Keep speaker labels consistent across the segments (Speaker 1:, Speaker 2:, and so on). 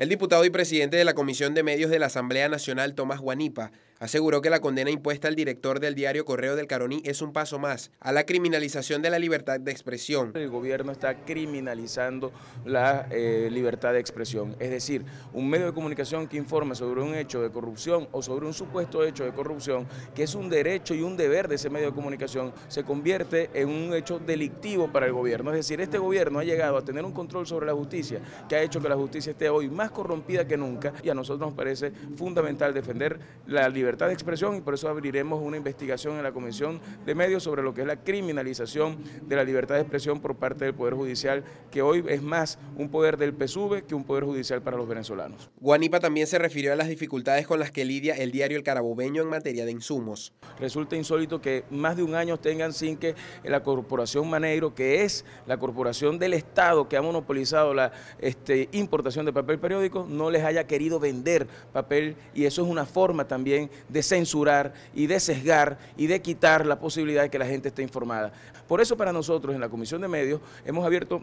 Speaker 1: El diputado y presidente de la Comisión de Medios de la Asamblea Nacional, Tomás Guanipa, aseguró que la condena impuesta al director del diario Correo del Caroní es un paso más a la criminalización de la libertad de
Speaker 2: expresión. El gobierno está criminalizando la eh, libertad de expresión, es decir, un medio de comunicación que informa sobre un hecho de corrupción o sobre un supuesto hecho de corrupción, que es un derecho y un deber de ese medio de comunicación, se convierte en un hecho delictivo para el gobierno. Es decir, este gobierno ha llegado a tener un control sobre la justicia que ha hecho que la justicia esté hoy más corrompida que nunca y a nosotros nos parece fundamental defender la libertad libertad de expresión y por eso abriremos una investigación en la Comisión de Medios sobre lo que es la criminalización de la libertad de expresión por parte del Poder Judicial, que hoy es más un poder del PSUV que un poder judicial para los
Speaker 1: venezolanos. Guanipa también se refirió a las dificultades con las que lidia el diario El Carabobeño en materia de
Speaker 2: insumos. Resulta insólito que más de un año tengan sin que la Corporación Maneiro, que es la corporación del Estado que ha monopolizado la este, importación de papel periódico, no les haya querido vender papel y eso es una forma también de censurar y de sesgar y de quitar la posibilidad de que la gente esté informada. Por eso para nosotros en la Comisión de Medios hemos abierto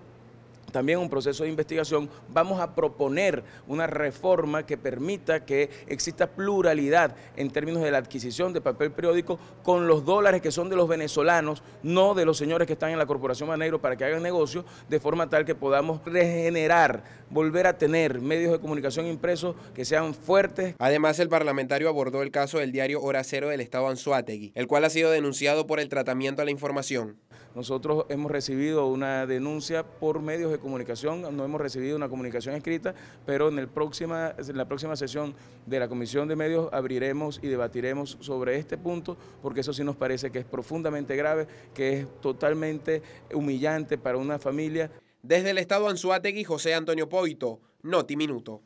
Speaker 2: también un proceso de investigación, vamos a proponer una reforma que permita que exista pluralidad en términos de la adquisición de papel periódico con los dólares que son de los venezolanos, no de los señores que están en la Corporación Manero para que hagan negocio, de forma tal que podamos regenerar, volver a tener medios de
Speaker 1: comunicación impresos que sean fuertes. Además, el parlamentario abordó el caso del diario Hora Cero del Estado Anzuategui, el cual ha sido denunciado por el tratamiento a la información. Nosotros
Speaker 2: hemos recibido una denuncia por medios de comunicación, no hemos recibido una comunicación escrita, pero en, el próxima, en la próxima sesión de la Comisión de Medios abriremos y debatiremos sobre este punto, porque eso sí nos parece que es profundamente grave, que es totalmente
Speaker 1: humillante para una familia. Desde el Estado Anzuategui, José Antonio Poito, Noti Minuto.